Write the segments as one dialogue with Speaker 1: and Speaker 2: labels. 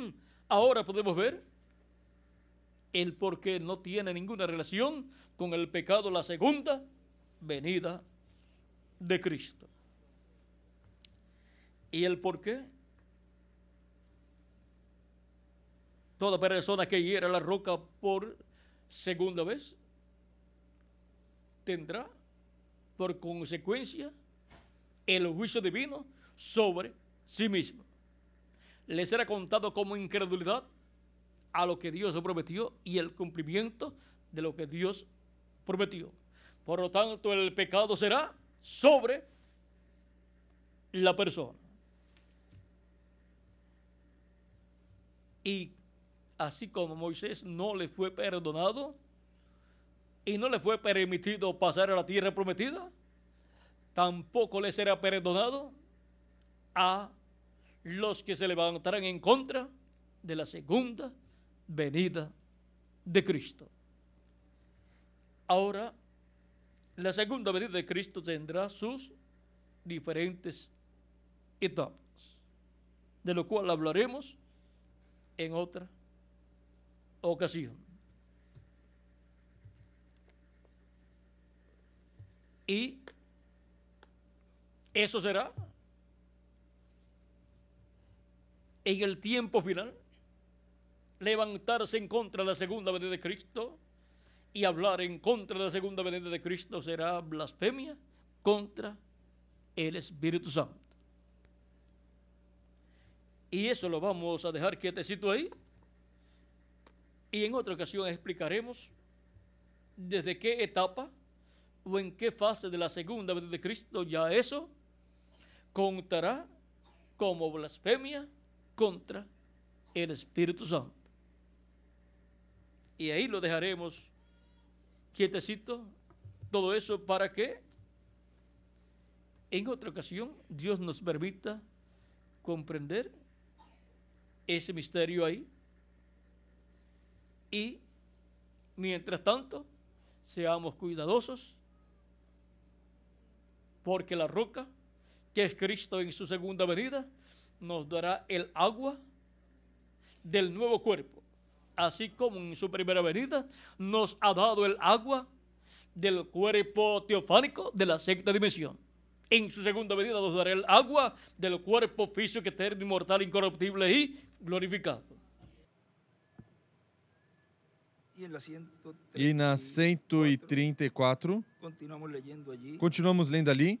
Speaker 1: Ahora podemos ver el por qué no tiene ninguna relación con el pecado, la segunda venida de Cristo. Y el por qué toda persona que hiera la roca por segunda vez tendrá por consecuencia el juicio divino sobre sí mismo les será contado como incredulidad a lo que Dios prometió y el cumplimiento de lo que Dios prometió. Por lo tanto, el pecado será sobre la persona. Y así como Moisés no le fue perdonado y no le fue permitido pasar a la tierra prometida, tampoco le será perdonado a los que se levantarán en contra de la segunda venida de Cristo. Ahora, la segunda venida de Cristo tendrá sus diferentes etapas, de lo cual hablaremos en otra ocasión. Y eso será en el tiempo final, levantarse en contra de la segunda venida de Cristo y hablar en contra de la segunda venida de Cristo será blasfemia contra el Espíritu Santo. Y eso lo vamos a dejar quietecito ahí. Y en otra ocasión explicaremos desde qué etapa o en qué fase de la segunda venida de Cristo ya eso contará como blasfemia contra el Espíritu Santo. Y ahí lo dejaremos quietecito, todo eso para que en otra ocasión Dios nos permita comprender ese misterio ahí. Y mientras tanto, seamos cuidadosos, porque la roca, que es Cristo en su segunda venida, nos dará el agua del nuevo cuerpo, así como en su primera venida nos ha dado el agua del cuerpo teofánico de la sexta dimensión. En su segunda venida nos dará el agua del cuerpo físico eterno, inmortal, incorruptible y glorificado.
Speaker 2: Y en la,
Speaker 3: 134, 134
Speaker 2: continuamos leyendo
Speaker 3: Continuamos leyendo allí.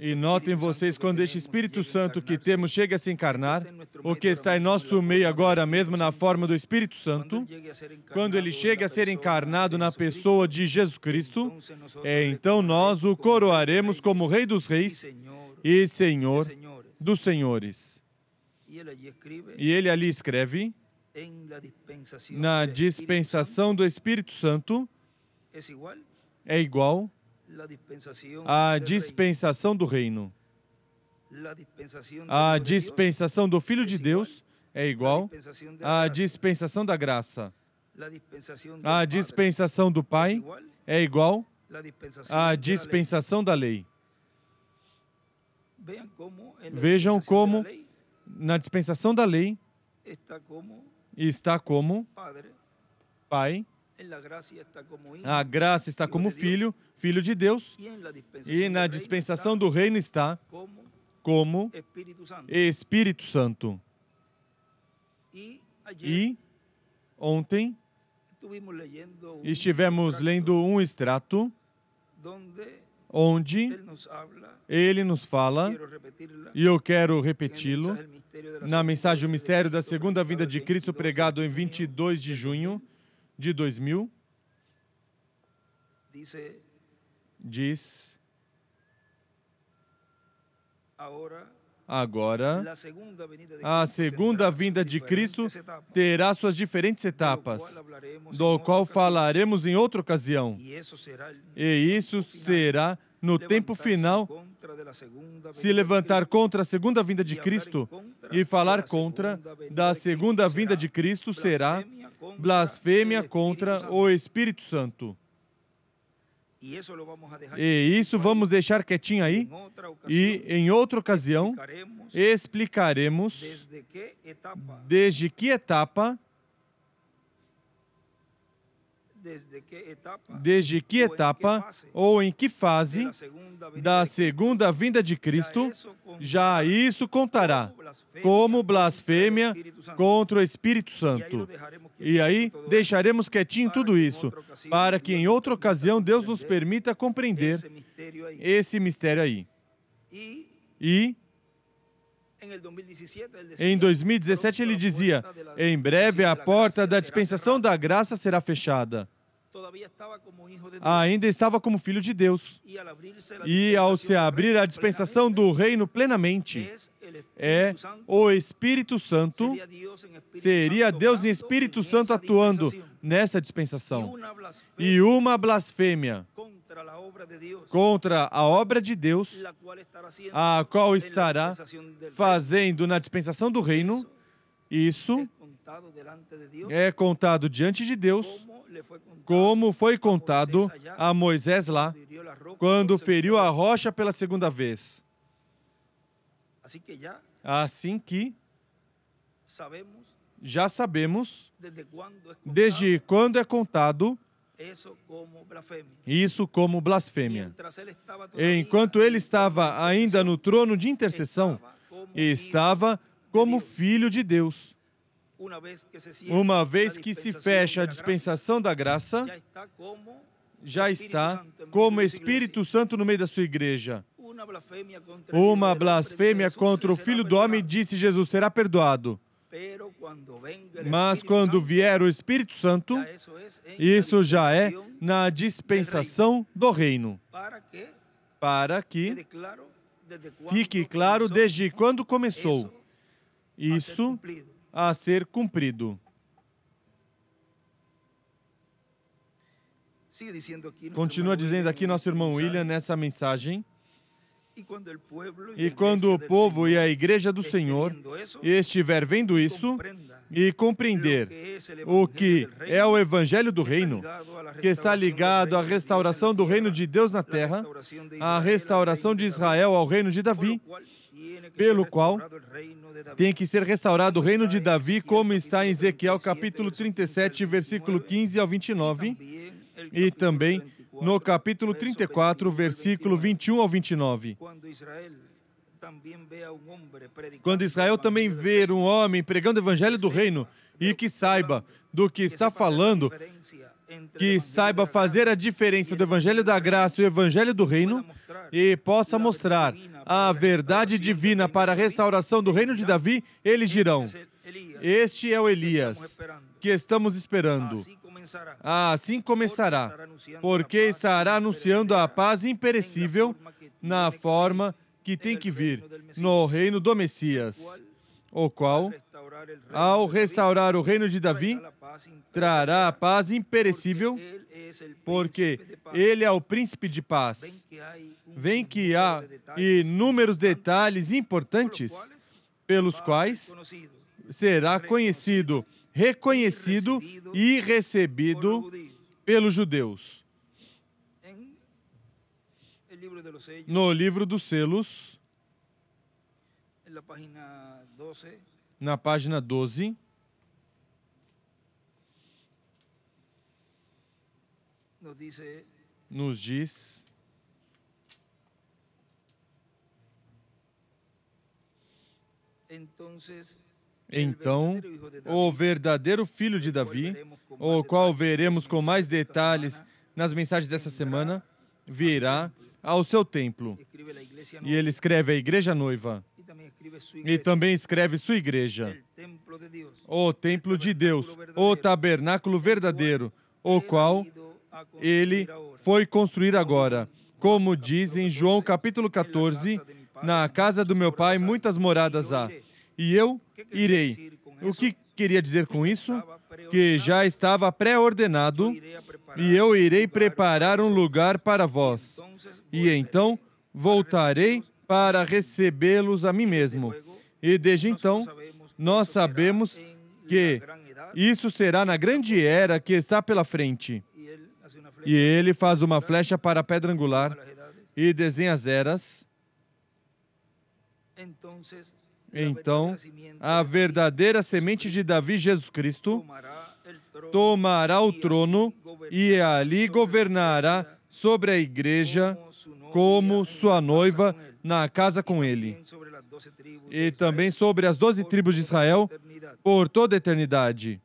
Speaker 3: E notem vocês quando este Espírito Santo que temos chega a se encarnar, é o que está em nosso meio agora mesmo na forma do Espírito Santo, quando ele chega a ser encarnado na pessoa de Jesus Cristo, então, é, então nós o coroaremos como Rei dos Reis e Senhor dos Senhores. E ele ali escreve, na dispensação do Espírito Santo, é igual a dispensação do reino.
Speaker 2: A dispensação
Speaker 3: do Filho de Deus é igual à dispensação da graça. A dispensação do Pai é igual à dispensação da lei. Vejam como na dispensação da lei está como Pai a graça está como filho, filho de Deus, e na dispensação do reino está como Espírito Santo. E ontem estivemos lendo um extrato onde ele nos fala, e eu quero repeti-lo, na mensagem O Mistério da Segunda Vinda de Cristo, pregado em 22 de junho de 2000 diz agora a segunda vinda de Cristo terá suas diferentes etapas, do qual falaremos em outra ocasião. E isso será no tempo final se levantar contra a segunda vinda de Cristo e falar contra da segunda vinda de Cristo será blasfêmia contra o Espírito Santo. E isso vamos deixar quietinho aí. E em outra ocasião explicaremos desde que etapa desde que etapa ou em que fase da segunda vinda de Cristo, já isso contará como blasfêmia contra o Espírito Santo. E aí deixaremos quietinho tudo isso, para que em outra ocasião Deus nos permita compreender esse mistério aí. E em 2017 ele dizia: Em breve a porta da dispensação da graça será fechada ainda estava como filho de Deus. E ao se abrir a dispensação do reino plenamente, é o Espírito Santo, seria Deus em Espírito Santo atuando nessa dispensação. E uma blasfêmia contra a obra de Deus, a qual estará fazendo na dispensação do reino, isso é contado diante de Deus como foi contado a Moisés lá, quando feriu a rocha pela segunda vez. Assim que já sabemos desde quando é contado isso como blasfêmia. Enquanto ele estava ainda no trono de intercessão, estava como filho de Deus uma vez que se fecha a dispensação da graça, já está como Espírito Santo no meio da sua igreja. Uma blasfêmia contra o Filho do Homem, disse Jesus, será perdoado. Mas quando vier o Espírito Santo, é isso já é na dispensação do reino. Para que fique claro desde quando começou. Isso a ser cumprido.
Speaker 2: Continua dizendo aqui nosso
Speaker 3: irmão William nessa mensagem. E quando o povo e a igreja do Senhor estiver vendo isso e compreender o que é o evangelho do reino, que está ligado à restauração do reino de Deus na terra, à restauração de Israel ao reino de Davi, pelo qual tem que ser restaurado o reino de Davi, como está em Ezequiel capítulo 37, versículo 15 ao 29, e também no capítulo 34, versículo 21 ao 29. Quando Israel também ver um homem pregando o evangelho do reino e que saiba do que está falando, que saiba fazer a diferença do evangelho da graça e o evangelho do reino e possa mostrar a verdade divina para a restauração do reino de Davi, eles dirão: Este é o Elias que estamos esperando. Assim começará, porque estará anunciando a paz imperecível na forma que tem que vir no reino do Messias, o qual ao restaurar o reino de Davi, trará a paz imperecível, porque ele é o príncipe de paz. Vem que há inúmeros detalhes importantes pelos quais será conhecido, reconhecido e recebido pelos judeus. No livro dos selos, na página 12. Nos diz. Então, o verdadeiro filho de Davi, o qual veremos com mais detalhes nas mensagens dessa semana, virá ao seu templo. E ele escreve à igreja noiva. E também escreve sua igreja, o templo de Deus, o tabernáculo verdadeiro, o qual ele foi construir agora. Como diz em João capítulo 14, na casa do meu pai muitas moradas há, e eu irei. O que queria dizer com isso? Que já estava pré-ordenado, e eu irei preparar um lugar para vós. E então voltarei para recebê-los a mim mesmo. E desde então, nós sabemos que isso será na grande era que está pela frente. E ele assim, faz uma flecha para a pedra angular e desenha as eras. Então, a verdadeira semente de Davi, Jesus Cristo, tomará o trono e ali governará sobre a igreja como sua noiva, na casa com ele, e também sobre as doze tribos de Israel por toda a eternidade.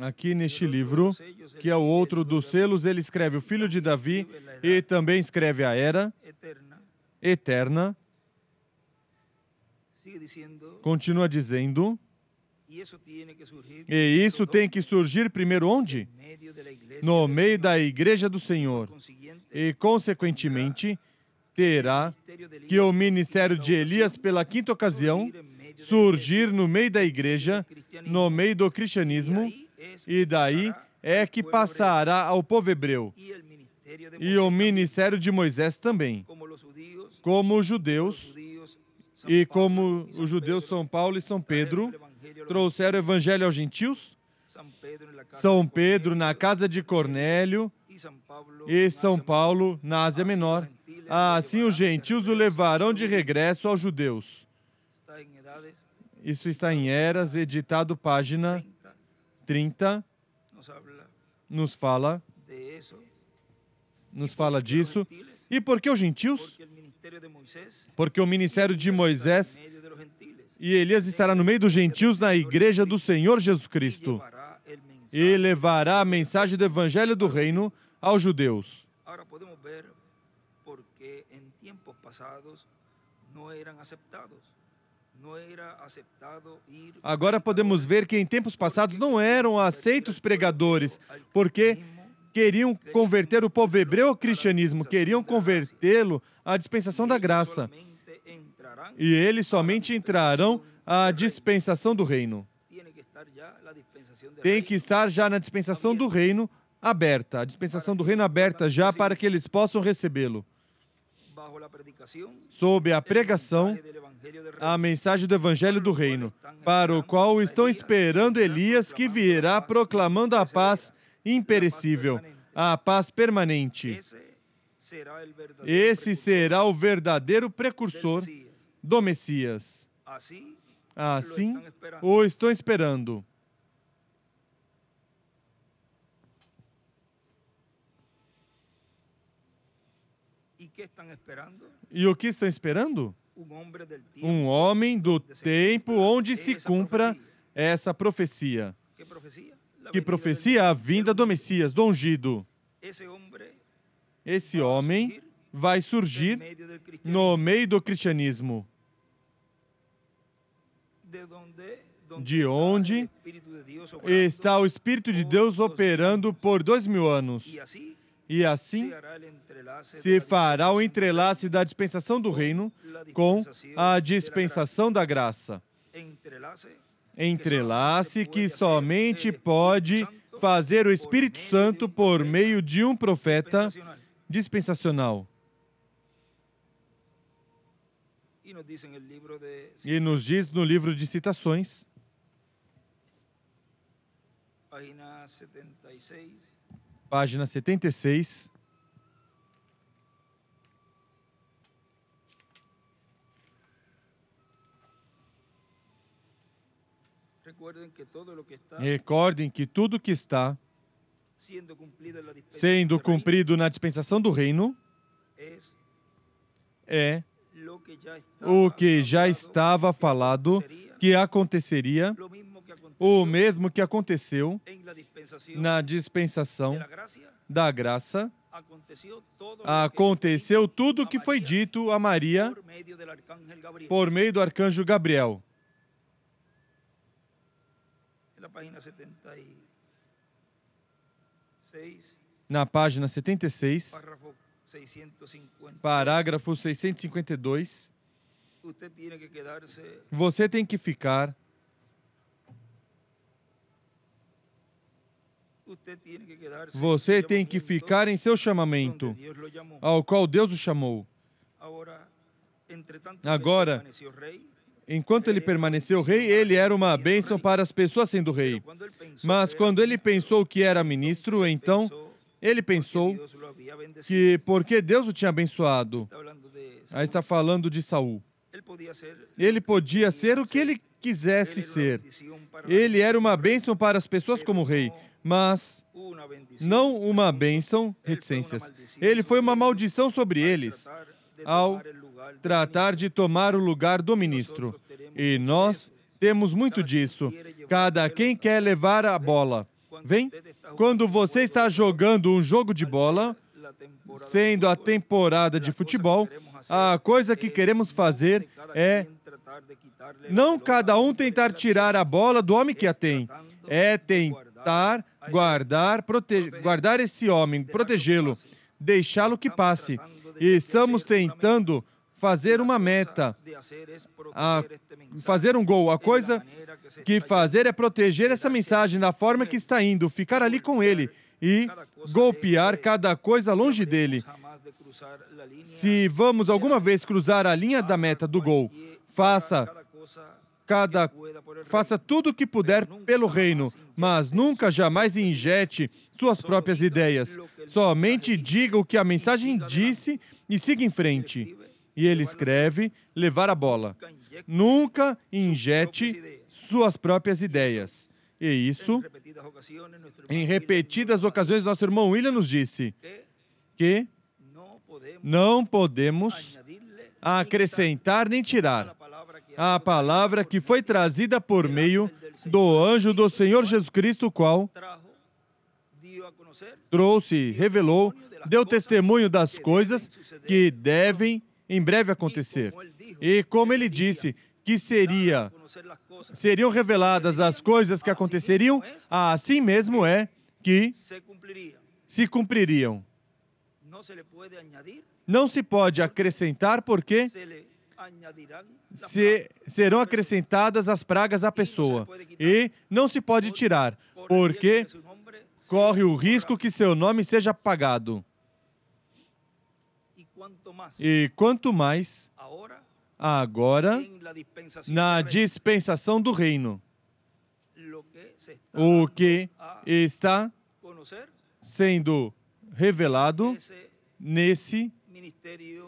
Speaker 3: Aqui neste livro, que é o outro dos selos, ele escreve o filho de Davi e também escreve a era eterna. Continua dizendo. E isso tem que surgir primeiro onde? No meio da igreja do Senhor. E, consequentemente, terá que o ministério de Elias, pela quinta ocasião, surgir no meio da igreja, no meio do cristianismo, e daí é que passará ao povo hebreu e o ministério de Moisés também, como os judeus e como os judeus São Paulo e São Pedro trouxeram o evangelho aos gentios, São Pedro na casa de Cornélio e São Paulo na Ásia Menor. Assim os gentios o levarão de regresso aos judeus. Isso está em Eras, editado página 30, nos fala nos fala disso. E por que os gentios? Porque o ministério de Moisés e Elias estará no meio dos gentios na igreja do Senhor Jesus Cristo e levará a mensagem do evangelho do reino aos judeus. Agora podemos ver
Speaker 2: porque em tempos passados não eram aceitados.
Speaker 3: Agora podemos ver que em tempos passados não eram aceitos pregadores, porque queriam converter o povo hebreu ao cristianismo, queriam convertê-lo à dispensação da graça. E eles somente entrarão à dispensação do reino. Tem que estar já na dispensação do reino aberta, a dispensação do reino aberta já para que eles possam recebê-lo. Sob a pregação, a mensagem do Evangelho do Reino, para o qual estão esperando Elias que virá proclamando a paz imperecível, a paz permanente. Esse será o verdadeiro precursor do Messias. Assim, assim o estão esperando. E o que estão esperando? Um homem do tempo onde se cumpra essa profecia. Que profecia? que profecia a vinda do Messias, do ungido. Esse homem vai surgir no meio do cristianismo, de onde está o Espírito de Deus operando por dois mil anos. E assim, assim se fará o entrelace da dispensação do reino com a dispensação da graça entrelace que somente pode fazer o Espírito Santo por meio de um profeta dispensacional. E nos diz no livro de citações, página 76, Recordem que tudo que está sendo cumprido na dispensação do reino é o que já estava falado que aconteceria, o mesmo que aconteceu na dispensação da graça. Aconteceu tudo o que foi dito a Maria por meio do arcanjo Gabriel
Speaker 2: página 76.
Speaker 3: Na página 76.
Speaker 2: Párrafo 650. Parágrafo
Speaker 3: 652. Você tem que ficar. Você tem que ficar em seu chamamento, ao qual Deus o chamou. Agora, Enquanto ele permaneceu rei, ele era uma bênção para as pessoas sendo rei. Mas quando ele pensou que era ministro, então ele pensou que porque Deus o tinha abençoado. Aí está falando de Saul. Ele podia ser o que ele quisesse ser. Ele era uma bênção para as pessoas como rei, mas não uma bênção, reticências. Ele foi uma maldição sobre eles ao tratar de tomar o lugar do ministro. E nós temos muito disso. Cada quem quer levar a bola. Vem? Quando você está jogando um jogo de bola, sendo a temporada de futebol, a coisa que queremos fazer é não cada um tentar tirar a bola do homem que a tem, é tentar guardar, guardar esse homem, protegê-lo, deixá-lo que passe. E estamos tentando fazer uma meta, fazer um gol. A coisa que fazer é proteger essa mensagem da forma que está indo, ficar ali com ele e golpear cada coisa longe dele. Se vamos alguma vez cruzar a linha da meta do gol, faça cada faça tudo o que puder pelo reino, mas nunca jamais injete suas próprias ideias. Somente diga o que a mensagem disse e siga em frente. E ele escreve: levar a bola. Nunca injete suas próprias ideias. E isso, em repetidas ocasiões, nosso irmão William nos disse que não podemos acrescentar nem tirar a palavra que foi trazida por meio do anjo do Senhor Jesus Cristo, qual trouxe, revelou, deu testemunho das coisas que devem em breve acontecer. E como ele disse, que seria seriam reveladas as coisas que aconteceriam, ah, assim mesmo é que se cumpririam. Não se pode acrescentar porque se, serão acrescentadas as pragas à pessoa e não se pode tirar porque corre o risco que seu nome seja apagado. E quanto mais agora, na dispensação do reino, o que está sendo revelado nesse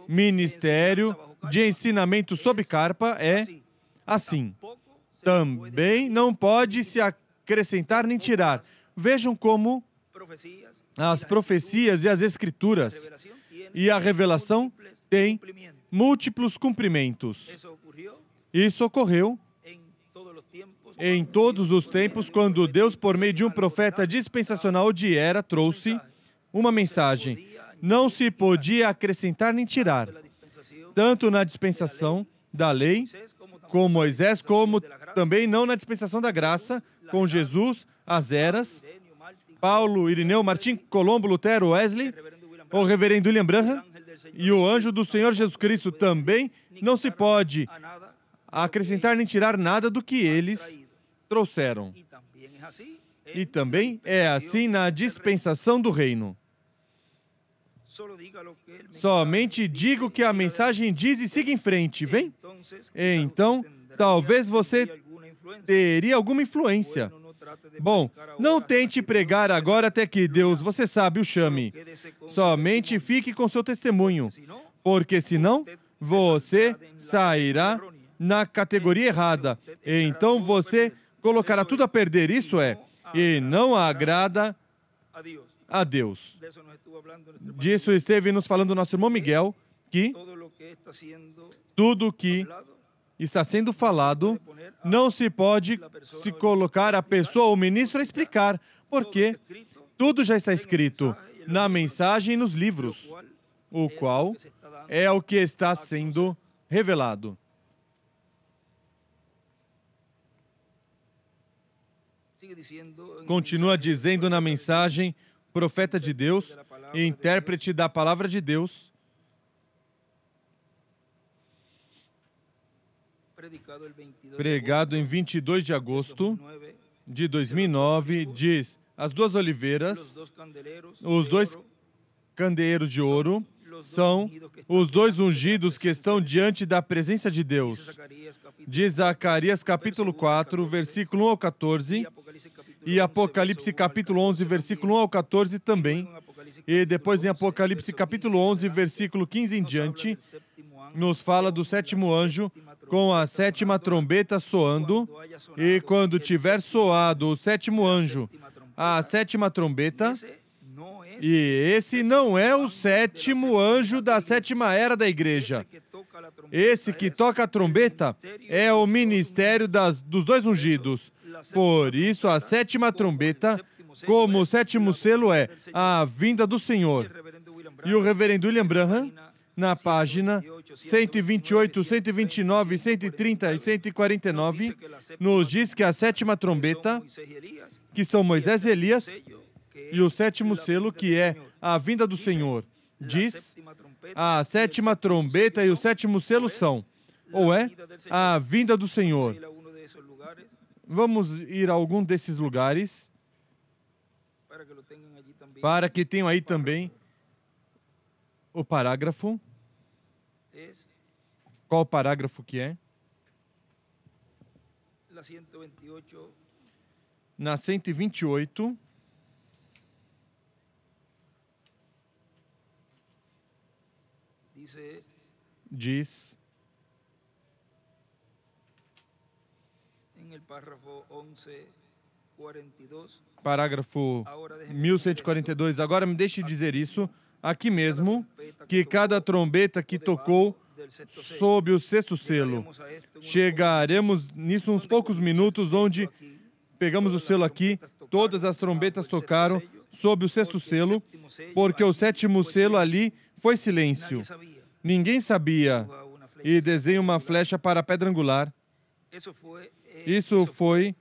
Speaker 3: ministério de ensinamento sob carpa é assim. Também não pode se acrescentar nem tirar. Vejam como as profecias e as escrituras, e a revelação tem múltiplos cumprimentos. Isso ocorreu em todos os tempos, quando Deus, por meio de um profeta dispensacional de era, trouxe uma mensagem. Não se podia acrescentar nem tirar, tanto na dispensação da lei, com Moisés, como também não na dispensação da graça, com Jesus, as eras, Paulo, Irineu, Martim, Colombo, Lutero, Wesley, o reverendo William Branham e o anjo do Senhor Jesus Cristo também, não se pode acrescentar nem tirar nada do que eles trouxeram. E também é assim na dispensação do reino. Somente diga o que a mensagem diz e siga em frente, vem? Então, talvez você teria alguma influência Bom, não tente pregar agora até que Deus, você sabe, o chame. Somente fique com seu testemunho, porque senão você sairá na categoria errada. Então você colocará tudo a perder. Isso é, e não agrada a Deus. Disso esteve nos falando nosso irmão Miguel, que tudo que está sendo falado, não se pode se colocar a pessoa ou ministro a explicar, porque tudo já está escrito na mensagem e nos livros, o qual é o que está sendo revelado. Continua dizendo na mensagem, profeta de Deus e intérprete da palavra de Deus, pregado em 22 de agosto de 2009, diz: As duas oliveiras, os dois candeeiros de ouro, são os dois ungidos que estão diante da presença de Deus. Diz Zacarias capítulo 4, versículo 1 ao 14, e Apocalipse capítulo 11, versículo 1 ao 14 também. E depois em Apocalipse capítulo 11, versículo 15 em diante, nos fala do sétimo anjo, com a sétima trombeta soando, e quando tiver soado o sétimo anjo, a sétima trombeta, e esse não é o sétimo anjo da sétima era da igreja. Esse que toca a trombeta é o ministério das, dos dois ungidos. Por isso, a sétima trombeta, como o sétimo selo, é a vinda do Senhor. E o reverendo William Branham na página 128, 129, 130 e 149, nos diz que a sétima trombeta, que são Moisés e Elias, e o sétimo selo, que é a vinda do Senhor, diz a sétima trombeta e o sétimo selo são, ou é, a vinda do Senhor. Vamos ir a algum desses lugares para que tenham aí também o parágrafo. Es Qual parágrafo que é?
Speaker 2: La 128.
Speaker 3: Na 128. Dice, diz.
Speaker 2: Em el párrafo 11. 42,
Speaker 3: parágrafo 1142. Agora me deixe dizer isso aqui mesmo que cada trombeta que tocou sob o sexto selo. Chegaremos nisso uns poucos minutos, onde pegamos o selo aqui, todas as trombetas tocaram sob o sexto selo, porque o sétimo selo ali foi silêncio. Ninguém sabia. E desenho uma flecha para a pedra angular. Isso foi,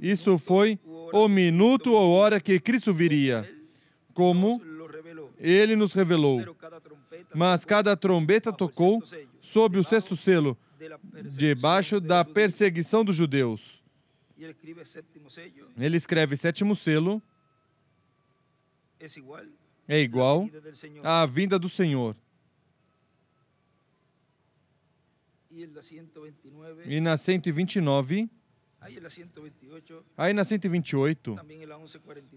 Speaker 3: isso foi o minuto ou hora que Cristo viria. Como ele nos revelou. Mas cada trombeta tocou sob o sexto selo, debaixo da perseguição dos judeus. Ele escreve sétimo selo. É igual à vinda do Senhor. E na 129. Aí na 128.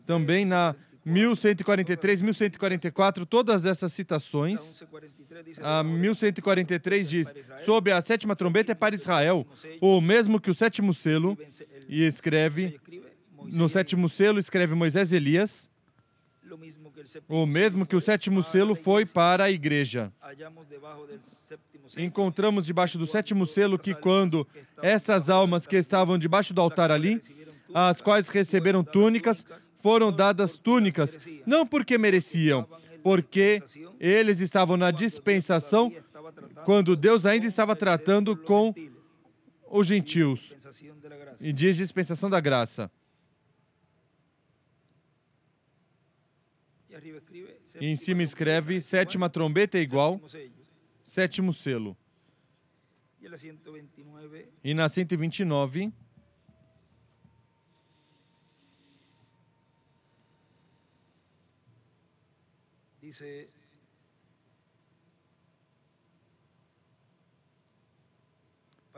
Speaker 3: Também na 1143, 1144, todas essas citações. Ah, a 1143 diz: Sob a sétima trombeta é para Israel, o mesmo que o sétimo selo, e escreve: No sétimo selo escreve Moisés Elias, o mesmo que o sétimo selo foi para a igreja. Encontramos debaixo do sétimo selo que, quando essas almas que estavam debaixo do altar ali, as quais receberam túnicas, foram dadas túnicas, não porque mereciam, porque eles estavam na dispensação quando Deus ainda estava tratando com os gentios, em dias de dispensação da graça. E em cima escreve: sétima trombeta é igual, sétimo selo. E na 129. Dice,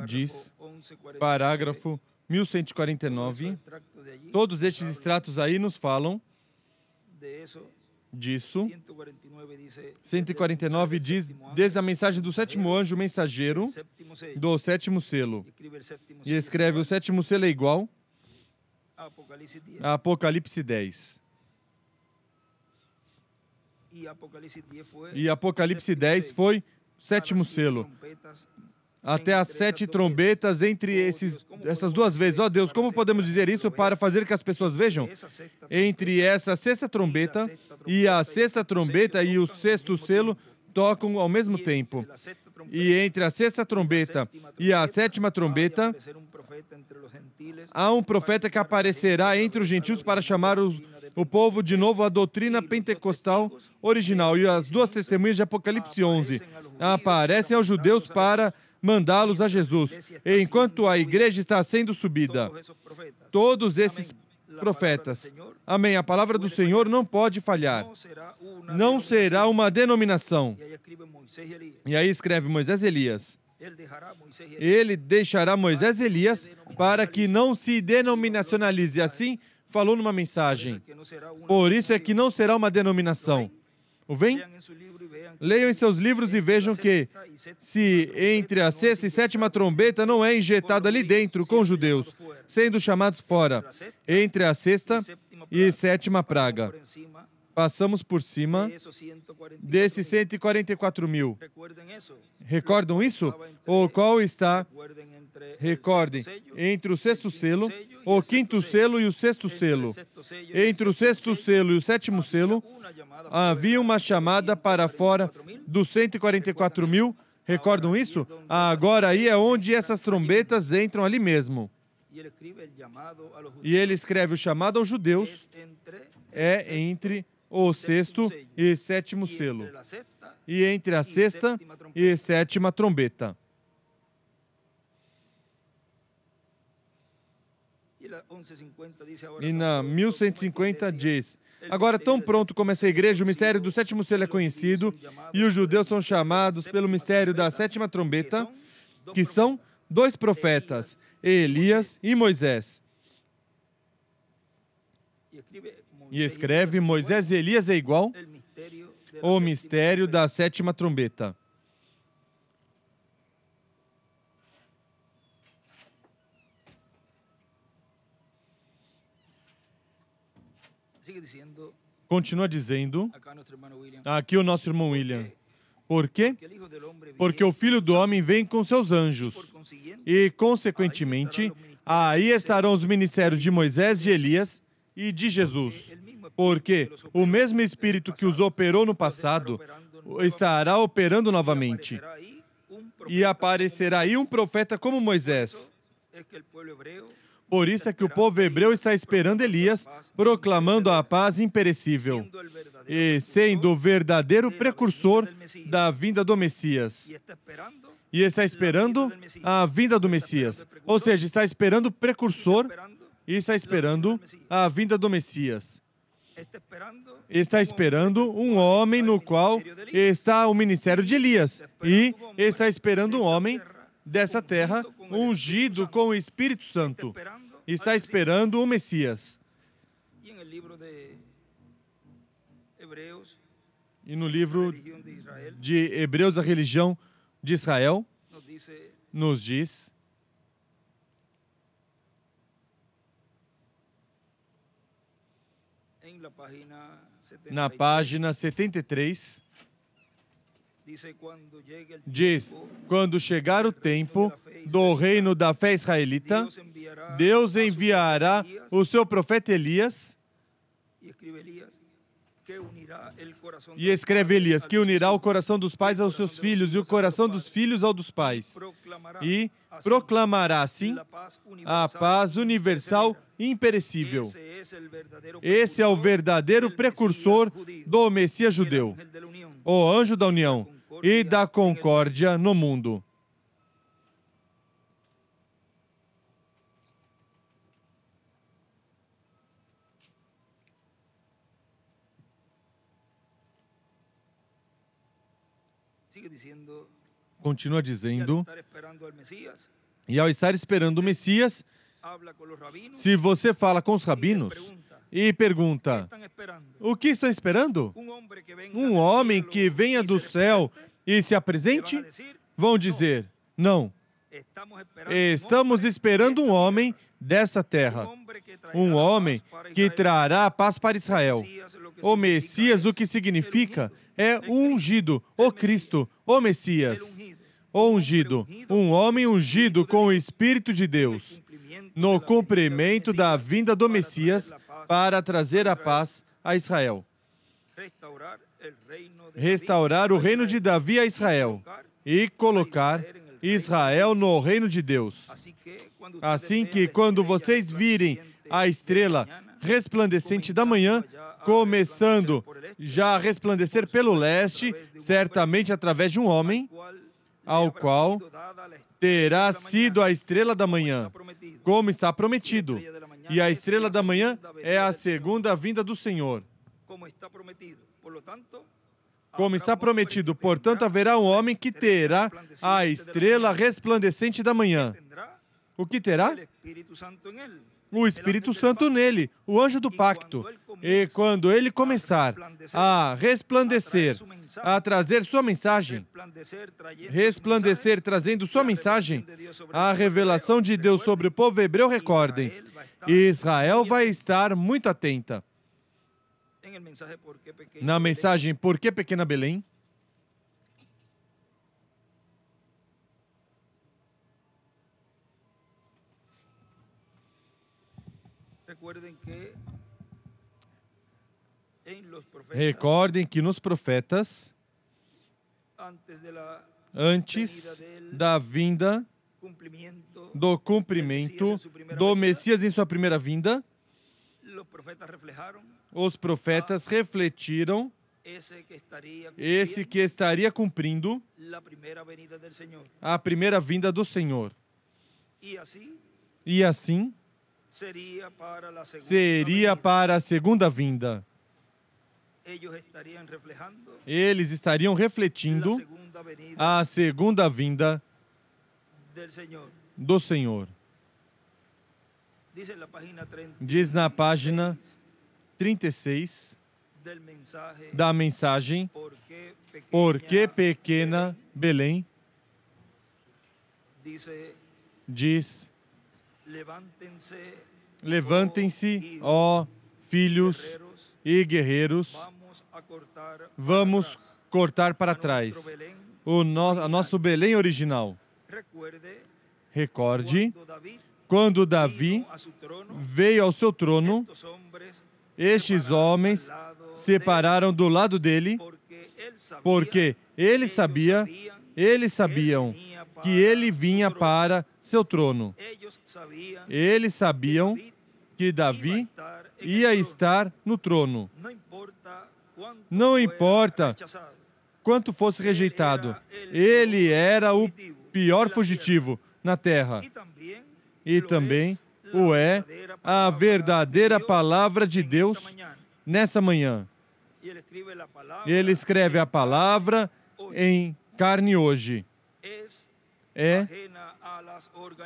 Speaker 3: diz, parágrafo 1149, todos estes extratos aí nos falam disso. 149 diz, desde a mensagem do sétimo anjo mensageiro do sétimo selo. E escreve: o sétimo selo é igual a Apocalipse 10.
Speaker 2: E Apocalipse 10 foi, e Apocalipse
Speaker 3: 10 foi sétimo selo. Até as sete trombetas entre oh, esses, essas duas vezes. Ó oh, Deus, como podemos dizer isso para fazer que as pessoas vejam? Entre essa sexta trombeta e a sexta trombeta e o sexto selo tocam ao mesmo tempo. E entre a sexta trombeta e a sétima trombeta, há um profeta que aparecerá entre os gentios para chamar os o povo de novo à doutrina pentecostal original. E as duas testemunhas de Apocalipse 11 aparecem aos judeus para mandá-los a Jesus. E enquanto a igreja está sendo subida, todos esses profetas. Amém. A palavra do Senhor não pode falhar. Não será uma denominação. E aí escreve Moisés Elias. Ele deixará Moisés Elias para que não se denominacionalize. Assim, falou numa mensagem. Por isso é que não será uma é denominação. O vem? Leiam em seus livros e vejam que, se entre a sexta e sétima trombeta não é injetada ali dentro com judeus, sendo chamados fora, entre a sexta e sétima praga. Passamos por cima desses 144 mil. Recordam isso? Ou qual está? Recordem, entre o sexto selo, o quinto selo e o sexto selo. Entre o sexto selo e o sétimo selo, havia uma chamada para fora dos 144 mil. Recordam isso? Agora aí é onde essas trombetas entram ali mesmo. E ele escreve o chamado aos judeus é entre o sexto e sétimo selo, e entre a sexta e sétima trombeta. E na 1150 diz: Agora, tão pronto como essa igreja, o mistério do sétimo selo é conhecido, e os judeus são chamados pelo mistério da sétima trombeta, que são dois profetas, Elias e Moisés e escreve: Moisés e Elias é igual o mistério da sétima trombeta. Continua dizendo, aqui o nosso irmão William, por quê? Porque o filho do homem vem com seus anjos, e, consequentemente, aí estarão os ministérios de Moisés e Elias, e de Jesus. Porque é o mesmo Espírito que os operou no passado estará operando novamente. E aparecerá aí um profeta como Moisés. É Por isso é que o povo hebreu está esperando Elias, proclamando a paz imperecível e sendo o verdadeiro precursor da vinda do Messias. E está esperando a vinda do Messias. Ou seja, está esperando o precursor está esperando a vinda do Messias. Está esperando um homem no qual está o ministério de Elias. E está esperando um homem dessa terra ungido com o Espírito Santo. Está esperando o Messias. E no livro de Hebreus, a religião de Israel, nos diz
Speaker 2: na página 73. Na página
Speaker 3: 73 diz: Quando chegar o tempo do reino da fé israelita, Deus enviará o seu profeta Elias e escreve Elias: Que unirá o coração dos pais aos seus filhos e o coração dos filhos ao dos pais. E proclamará assim a paz universal e imperecível. Esse é o verdadeiro precursor do Messias judeu, o anjo da união e da concórdia no mundo. continua dizendo: E ao estar esperando o Messias, se você fala com os rabinos e pergunta: O que estão esperando? Um homem que venha do céu e se apresente? Vão dizer: Não. Estamos esperando um homem dessa terra, um homem que trará paz para Israel. O Messias, o que significa é o ungido, o Cristo, o Messias. O ungido, um homem ungido com o Espírito de Deus, no cumprimento da vinda do Messias para trazer a paz a Israel, restaurar o reino de Davi a Israel e colocar Israel no reino de Deus. Assim que, quando assim vocês virem a estrela resplandecente da manhã, começando já a resplandecer pelo leste, certamente através de um homem, ao qual terá sido a estrela da manhã, como está prometido. E a estrela da manhã é a segunda vinda do Senhor. Como está prometido, portanto, haverá um homem que terá a estrela resplandecente da manhã. O que terá? o Espírito Santo nele, o anjo do pacto. E quando ele começar a resplandecer, a trazer sua mensagem, resplandecer trazendo sua mensagem, a revelação de Deus sobre o povo hebreu, recordem, Israel vai estar muito atenta. Na mensagem Por que Pequena Belém? Recuerden que Recordem que nos profetas, antes da vinda do cumprimento do Messias em sua primeira vinda, os profetas refletiram esse que estaria cumprindo a primeira vinda do Senhor. E assim,
Speaker 2: seria para
Speaker 3: a segunda, seria para a segunda vinda. Eles estariam refletindo a segunda vinda do Senhor. Diz na página 36 da mensagem Por que pequena Belém? Diz Levantem-se, oh ó filhos e guerreiros, vamos cortar para trás o no, nosso Belém original. Recorde quando Davi veio ao seu trono, estes homens separaram do lado dele, porque ele sabia, eles sabiam que ele vinha para seu trono. Eles sabiam que Davi ia estar no trono. Não importa quanto fosse rejeitado, ele era o pior fugitivo na terra. E também o é a verdadeira palavra de Deus nessa manhã. Ele escreve a palavra em carne hoje é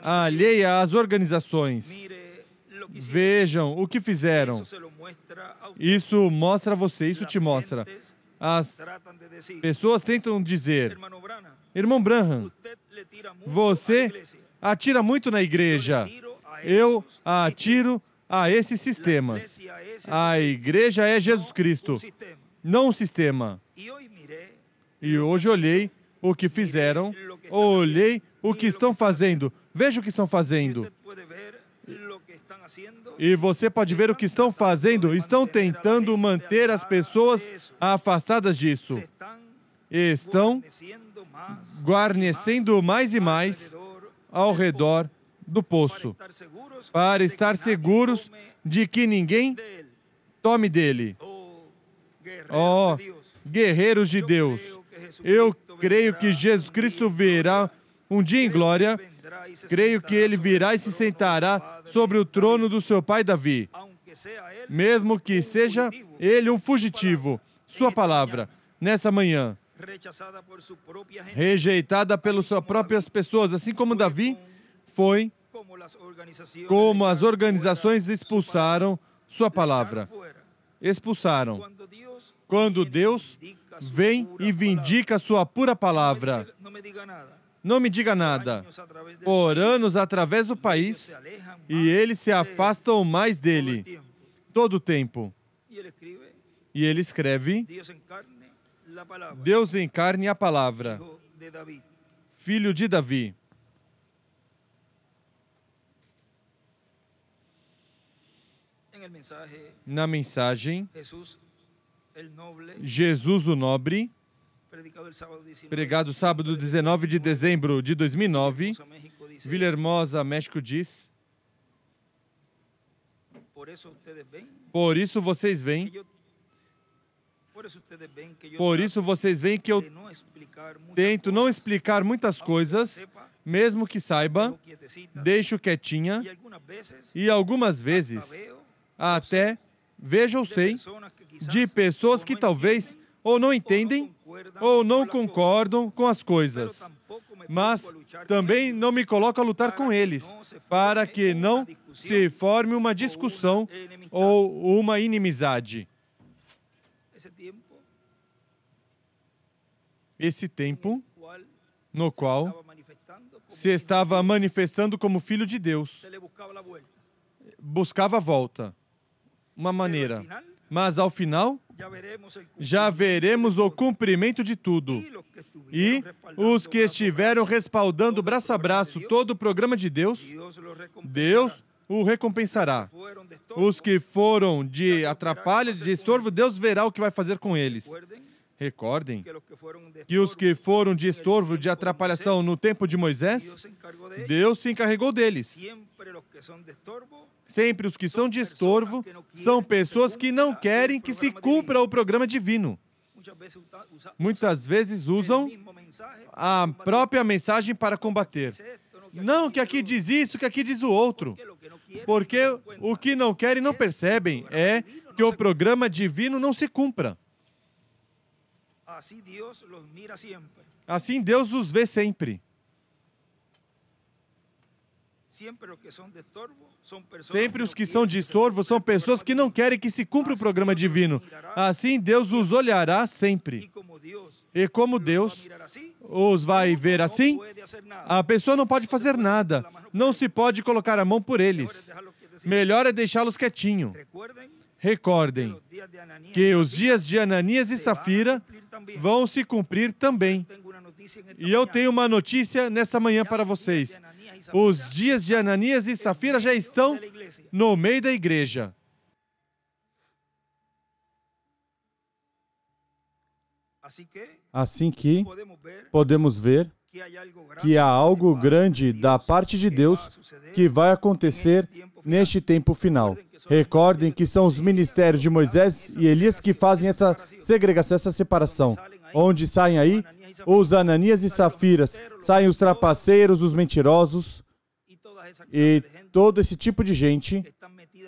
Speaker 3: alheia às organizações. Vejam o que fizeram. Isso mostra a você, isso te mostra. As pessoas tentam dizer, irmão Branham, você atira muito na igreja. Eu atiro a esses sistemas. A igreja é Jesus Cristo, não o sistema. E hoje olhei o que fizeram, olhei o que estão fazendo, veja o que estão fazendo. E você pode ver o que estão fazendo. Estão tentando manter as pessoas afastadas disso. Estão guarnecendo mais e mais ao redor do poço, para estar seguros de que ninguém tome dele. oh, guerreiros de Deus, eu creio que Jesus Cristo virá um dia em glória. Creio que ele virá e se sentará sobre o trono do seu pai Davi, mesmo que seja ele um fugitivo. Sua palavra, nessa manhã, rejeitada pelas suas próprias pessoas, assim como Davi foi, como as organizações expulsaram sua palavra. Expulsaram. Quando Deus vem e vindica a sua pura palavra. Não me diga nada. Por anos através do país, e eles se afastam mais dele, todo o tempo. E ele escreve: Deus encarne a palavra, filho de Davi. Na mensagem, Jesus o Nobre, pregado sábado 19 de dezembro de 2009, Vila Hermosa, México diz.
Speaker 2: Por isso vocês veem. Por isso vocês veem que eu
Speaker 3: tento não explicar muitas coisas, mesmo que saiba, deixo quietinha, e algumas vezes até veja ou sei, de pessoas que talvez ou não entendem ou não concordam com as coisas. Mas também não me coloco a lutar com eles, para que não se forme uma discussão ou uma inimizade. Esse tempo no qual se estava manifestando como filho de Deus buscava a volta uma maneira, mas ao final já veremos o cumprimento de tudo. E os que estiveram respaldando braço a braço todo o programa de Deus, Deus o recompensará. Os que foram de atrapalha, de estorvo, Deus verá o que vai fazer com eles. Recordem que os que foram de estorvo, de atrapalhação no tempo de Moisés, Deus se encarregou deles. Sempre os que são de estorvo são pessoas que não querem que se cumpra o programa divino. Muitas vezes usam a própria mensagem para combater. Não, que aqui diz isso, que aqui diz o outro. Porque o que não querem não percebem é que o programa divino não se cumpra.
Speaker 2: Assim Deus
Speaker 3: os assim vê sempre.
Speaker 2: Sempre os que
Speaker 3: são de estorvo são pessoas que não querem que se cumpra o programa divino. Assim Deus os olhará sempre. E como Deus os vai ver assim, a pessoa não pode fazer nada. Não se pode colocar a mão por eles. Melhor é deixá-los quietinho. Recordem que os dias de Ananias e Safira vão se cumprir também. E eu tenho uma notícia nessa manhã para vocês. Os dias de Ananias e Safira já estão no meio da igreja. Assim que assim podemos ver que há algo grande da parte de Deus que vai acontecer neste tempo final. Recordem que são os ministérios de Moisés e Elias que fazem é essa segregação, essa separação, onde saem aí os Ananias e Safiras, saem os trapaceiros, os mentirosos e todo esse tipo de gente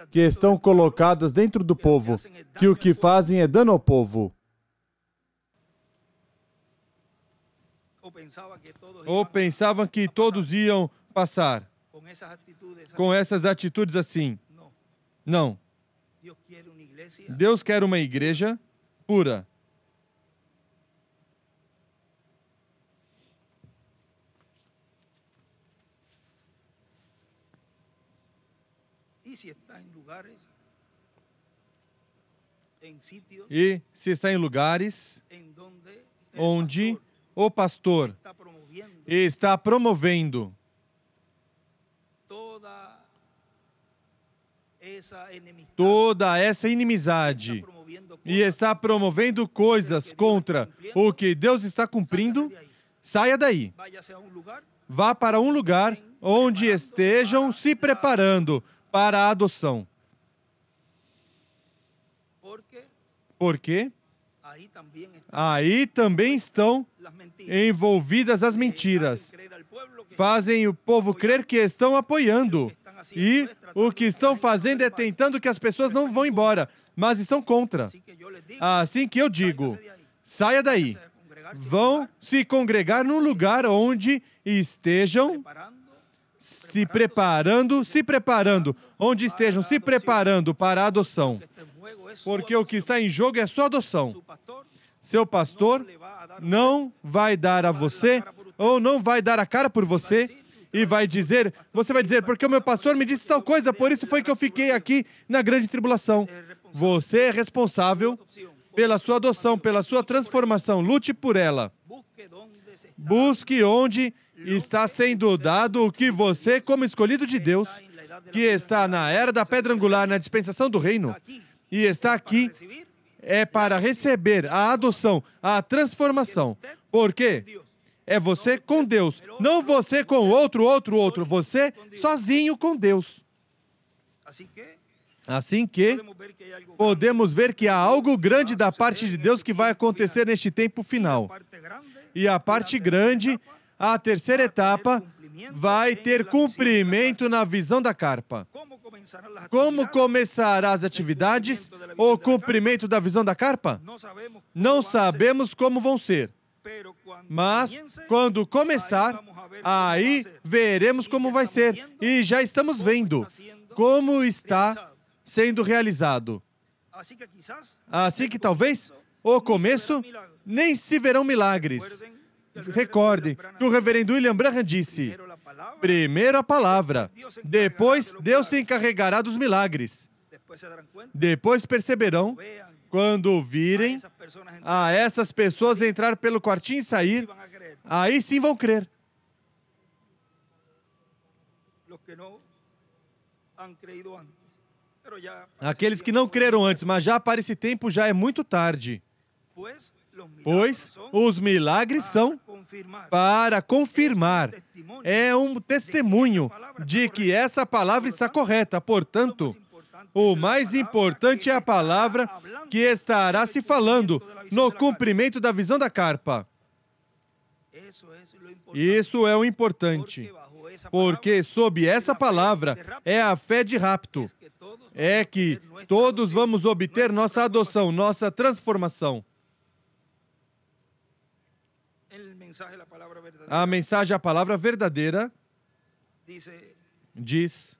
Speaker 3: que estão colocadas dentro do povo, que o que fazem é dano ao povo. Ou pensavam que todos iam passar com essas atitudes assim. Não. Deus quer uma igreja pura, e se está em lugares onde o pastor está promovendo toda essa inimizade e está promovendo coisas contra o que Deus está cumprindo, saia daí. Vá para um lugar onde estejam se preparando para a adoção. Porque aí também estão envolvidas as mentiras. Fazem o povo crer que estão apoiando. E o que estão fazendo é tentando que as pessoas não vão embora, mas estão contra. Assim que eu digo, assim saia daí. Vão se congregar num lugar onde estejam se preparando, se preparando, onde estejam se preparando para a adoção porque o que está em jogo é sua adoção. Seu pastor não vai dar a você, ou não vai dar a cara por você, e vai dizer, você vai dizer, porque o meu pastor me disse tal coisa, por isso foi que eu fiquei aqui na grande tribulação. Você é responsável pela sua adoção, pela sua transformação. Lute por ela. Busque onde está sendo dado o que você, como escolhido de Deus, que está na era da pedra angular, na dispensação do reino, e está aqui é para receber a adoção, a transformação. Porque é você com Deus, não você com outro, outro, outro, você sozinho com Deus. Assim, assim que podemos ver que há algo grande da parte de Deus que vai acontecer neste tempo final. E a parte grande, a terceira é etapa, vai ter cumprimento na visão da carpa. Como começará as atividades ou cumprimento da visão da carpa? Não sabemos como vão ser. Mas, quando começar, aí veremos como vai ser. E já estamos vendo como está sendo realizado. Assim que talvez, o começo, nem se verão milagres, recordem que o reverendo William Branham disse: primeiro a palavra, depois Deus se encarregará dos milagres. Depois perceberão, quando virem a essas pessoas entrar pelo quartinho e sair, aí sim vão crer. Aqueles que não creram antes, mas já para esse tempo já é muito tarde pois os milagres são para confirmar. É um testemunho de que essa palavra está correta. Portanto, o mais importante é a palavra que estará se falando no cumprimento da visão da carpa. Isso é o importante, porque sob essa palavra é a fé de rapto. É que todos vamos obter nossa adoção, nossa transformação. a mensagem, a palavra verdadeira, diz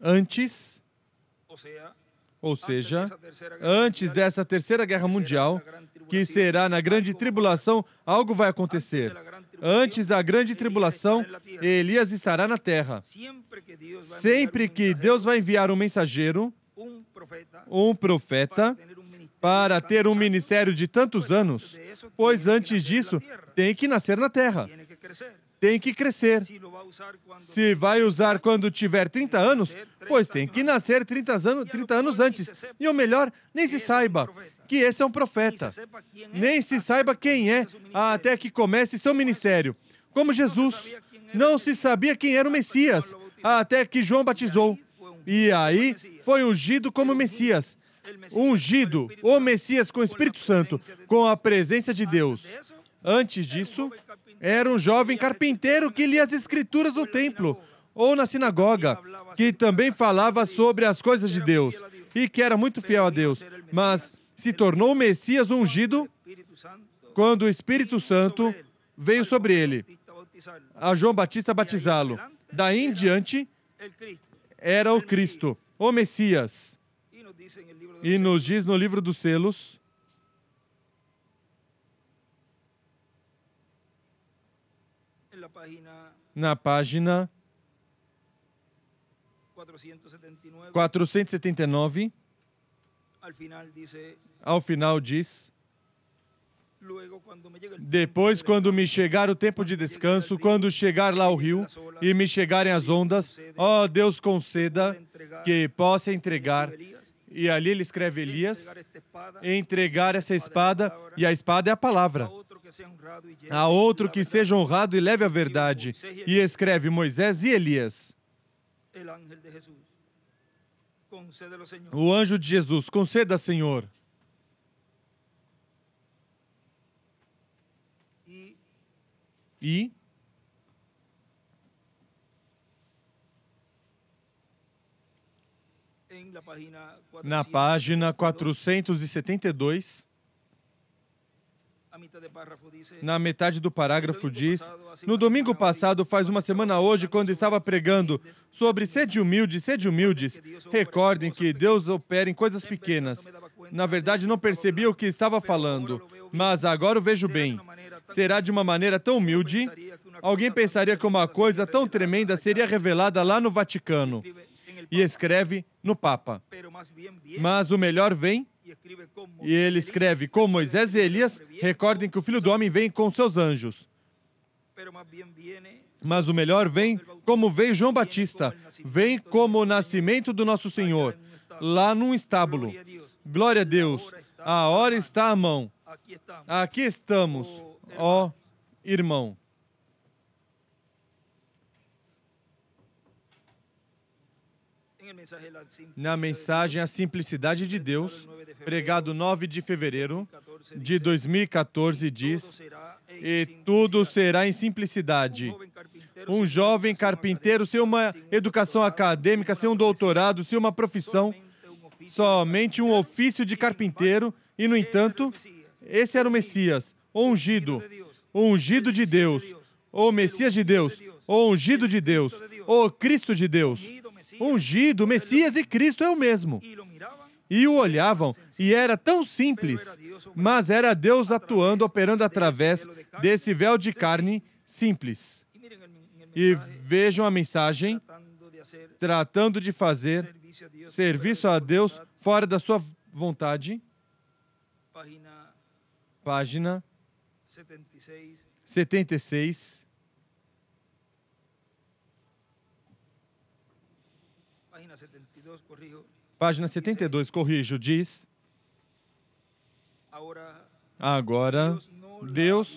Speaker 3: antes, ou seja, antes dessa terceira guerra mundial, que será na grande tribulação, algo vai acontecer. Antes da grande tribulação, Elias estará na terra. Sempre que Deus vai enviar um mensageiro, um profeta, para ter um ministério de tantos anos, pois antes disso tem que nascer na terra. Tem que crescer. Se vai usar quando tiver 30 anos, pois tem que nascer 30 anos, 30 anos antes. E o melhor, nem se saiba que esse é um profeta. Nem se saiba quem é até que comece seu ministério. Como Jesus, não se sabia quem era o Messias até que João batizou. E aí foi ungido como Messias ungido, o Messias com o Espírito Santo, com a presença de Deus. Antes disso, era um jovem carpinteiro que lia as escrituras no templo ou na sinagoga, que também falava sobre as coisas de Deus e que era muito fiel a Deus, mas se tornou o Messias ungido quando o Espírito Santo veio sobre ele, a João Batista batizá-lo. Daí em diante, era o Cristo, o Messias. E nos diz no livro dos selos. Na página
Speaker 2: 479,
Speaker 3: 479 ao final diz: Depois, quando me chegar o tempo de descanso, quando chegar lá o rio e me chegarem as ondas, ó Deus, conceda que possa entregar e ali ele escreve Elias, entregar essa espada, e a espada é a palavra. A outro que seja honrado e leve a verdade. E escreve Moisés e Elias. O anjo de Jesus, conceda, Senhor. E na página 472, na metade do parágrafo diz: No domingo passado, faz uma semana hoje, quando estava pregando sobre sede humilde, sede humildes, recordem que Deus opera em coisas pequenas. Na verdade, não percebi o que estava falando, mas agora o vejo bem. Será de uma maneira tão humilde? Alguém pensaria que uma coisa tão tremenda seria revelada lá no Vaticano e escreve no Papa. Mas o melhor vem e ele escreve com Moisés e Elias. Recordem que o Filho do Homem vem com seus anjos. Mas o melhor vem como veio João Batista, vem como o nascimento do nosso Senhor, lá num estábulo. Glória a Deus, a hora está à mão. Aqui estamos, oh, ó irmão. na mensagem A Simplicidade de Deus, pregado 9 de fevereiro de 2014, diz: E tudo será em simplicidade. Um jovem carpinteiro, sem uma educação acadêmica, sem um doutorado, sem uma profissão, somente um ofício de carpinteiro, e no entanto, esse era o Messias, ungido, ungido de Deus, ou Messias de Deus, ou ungido de Deus, ou Cristo de Deus ungido, Messias e Cristo é o mesmo. E o olhavam, e era tão simples, mas era Deus atuando, operando através desse véu de carne simples. E vejam a mensagem tratando de fazer serviço a Deus fora da sua vontade. Página 76. Página 72, corrijo, diz: Agora, Deus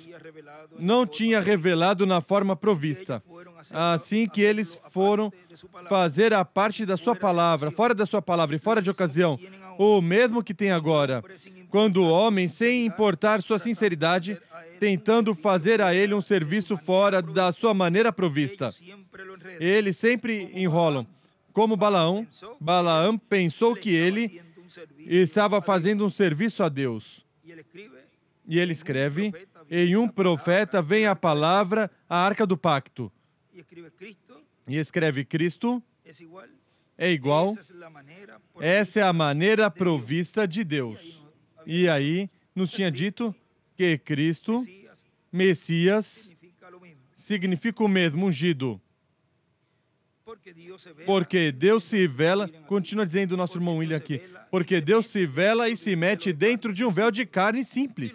Speaker 3: não tinha revelado na forma provista, assim que eles foram fazer a parte da sua palavra, fora da sua palavra e fora de ocasião, o mesmo que tem agora, quando o homem, sem importar sua sinceridade, tentando fazer a ele um serviço fora da sua maneira provista. Eles sempre enrolam como Balaão, Balaão pensou que ele estava fazendo um serviço a Deus. E ele escreve: Em um profeta vem a palavra, a arca do pacto. E escreve: Cristo é igual. Essa é a maneira provista de Deus. E aí nos tinha dito que Cristo, Messias, significa o mesmo ungido. Porque Deus se vela, continua dizendo o nosso irmão William aqui, porque Deus se vela e se mete dentro de um véu de carne simples.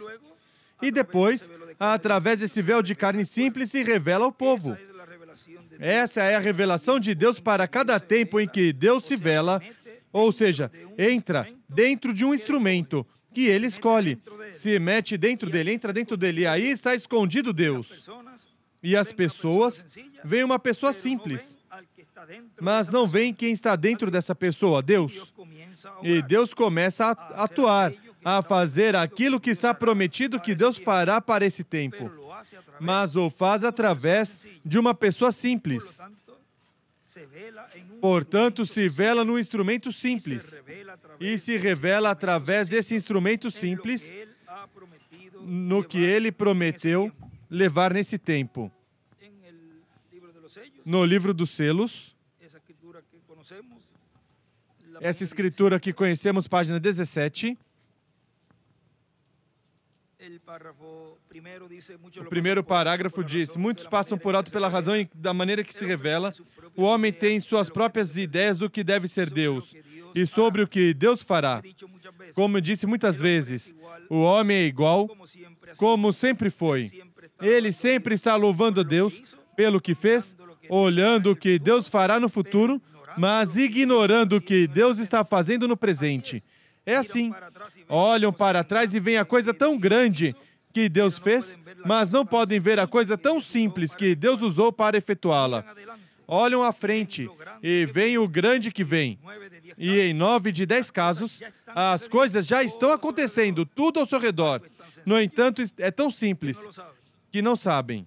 Speaker 3: E depois, através desse véu de carne simples, se revela ao povo. Essa é a revelação de Deus para cada tempo em que Deus se vela, ou seja, entra dentro de um instrumento que ele escolhe, se mete dentro dele, entra dentro dele, aí está escondido Deus. E as pessoas, vem uma pessoa simples, mas não vem quem está dentro dessa pessoa, Deus. E Deus começa a atuar, a fazer aquilo que está prometido que Deus fará para esse tempo, mas o faz através de uma pessoa simples. Portanto, se vela no instrumento simples e se revela através desse instrumento simples no que ele prometeu levar nesse tempo no livro dos selos. Essa escritura que conhecemos, página 17. O primeiro parágrafo diz: Muitos passam por alto pela razão e da maneira que se revela. O homem tem suas próprias ideias do que deve ser Deus e sobre o que Deus fará. Como eu disse muitas vezes, o homem é igual, como sempre foi. Ele sempre está louvando a Deus pelo que fez olhando o que Deus fará no futuro, mas ignorando o que Deus está fazendo no presente. É assim. Olham para trás e veem a coisa tão grande que Deus fez, mas não podem ver a coisa tão simples que Deus usou para efetuá-la. Olham à frente e veem o grande que vem. E em nove de dez casos, as coisas já estão acontecendo, tudo ao seu redor. No entanto, é tão simples que não sabem.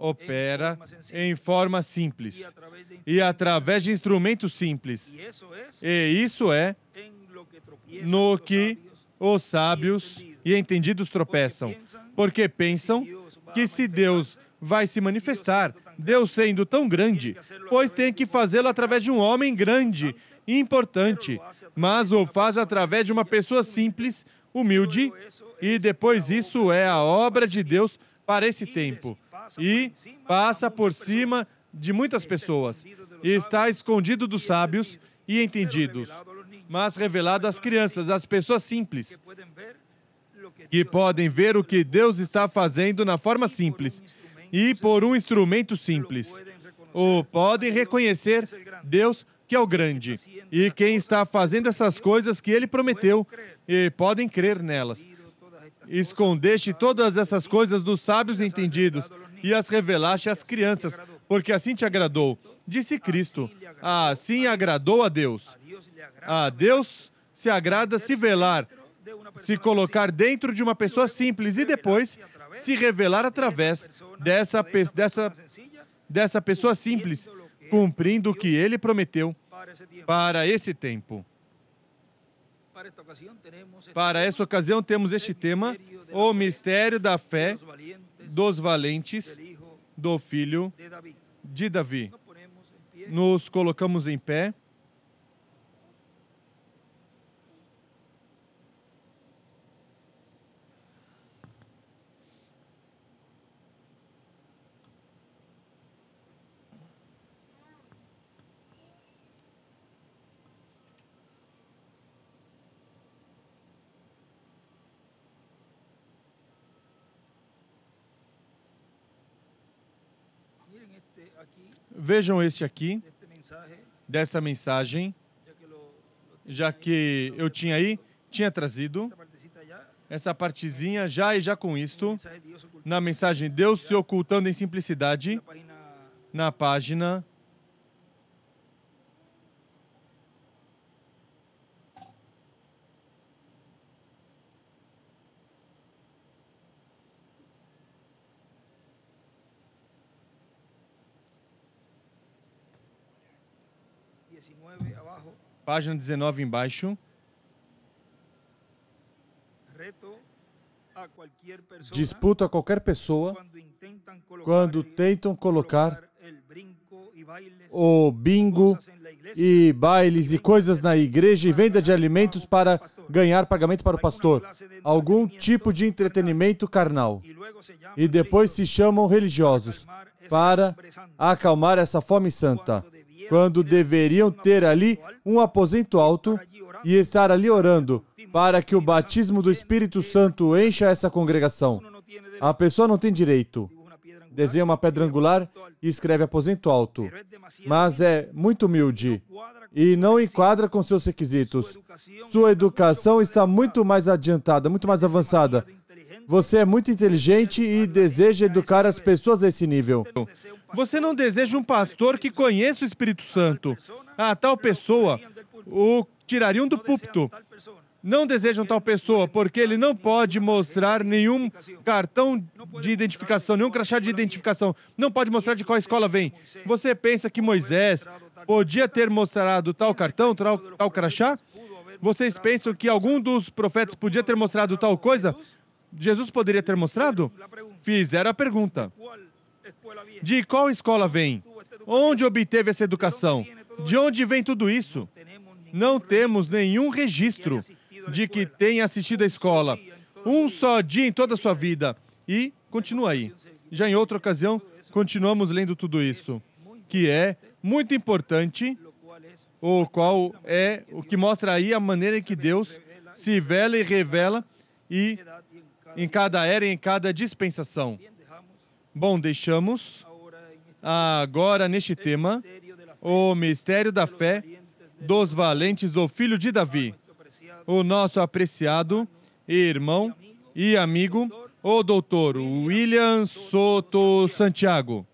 Speaker 3: opera em forma simples e através de instrumentos simples. E isso é, é no que os sábios e entendidos tropeçam, porque pensam que se Deus vai se manifestar, Deus sendo tão grande, pois tem que fazê-lo através de um homem grande e importante, mas o faz através de uma pessoa simples, humilde, e depois isso é a obra de Deus para esse tempo e passa por cima de muitas pessoas e está escondido dos é sábios e entendidos, mas revelado às crianças, às pessoas simples, que podem ver o que Deus está fazendo na forma simples e por um instrumento simples. Ou podem reconhecer Deus que é o grande e quem está fazendo essas coisas que ele prometeu e podem crer nelas. Escondeste todas essas coisas dos sábios entendidos e as revelaste às crianças, porque assim te agradou. Disse Cristo: Assim agradou a Deus. A Deus se agrada se velar, se colocar dentro de uma pessoa simples e depois se revelar através dessa, dessa, dessa pessoa simples, cumprindo o que ele prometeu para esse tempo. Para esta ocasião temos este tema, o mistério da fé dos valentes do filho de Davi. Nos colocamos em pé. Vejam este aqui, dessa mensagem, já que eu tinha aí, tinha trazido essa partezinha já e já com isto, na mensagem Deus se ocultando em simplicidade, na página Página 19 embaixo. Disputo a qualquer pessoa quando tentam colocar o bingo e bailes e coisas na igreja e venda de alimentos para ganhar pagamento para o pastor, algum tipo de entretenimento carnal. E depois se chamam religiosos para acalmar essa fome santa quando deveriam ter ali um aposento alto e estar ali orando para que o batismo do Espírito Santo encha essa congregação. A pessoa não tem direito. Desenha uma pedra angular e escreve aposento alto, mas é muito humilde e não enquadra com seus requisitos. Sua educação está muito mais adiantada, muito mais avançada. Você é muito inteligente e deseja educar as pessoas a esse nível. Você não deseja um pastor que conheça o Espírito Santo. A ah, tal pessoa o tirariam do púlpito. Não desejam tal pessoa, porque ele não pode mostrar nenhum cartão de identificação, nenhum crachá de identificação. Não pode mostrar de qual escola vem. Você pensa que Moisés podia ter mostrado tal cartão, tal, tal crachá? Vocês pensam que algum dos profetas podia ter mostrado tal coisa? Jesus poderia ter mostrado? Fizeram a pergunta. De qual escola vem? Onde obteve essa educação? De onde vem tudo isso? Não temos nenhum registro de que tenha assistido à escola um só dia em toda a sua vida. E continua aí. Já em outra ocasião, continuamos lendo tudo isso, que é muito importante, o qual é o que mostra aí a maneira que Deus se vela e revela e em cada era, e em cada dispensação. Bom, deixamos agora neste tema o mistério da fé dos valentes do filho de Davi, o nosso apreciado irmão e amigo, o doutor William Soto Santiago.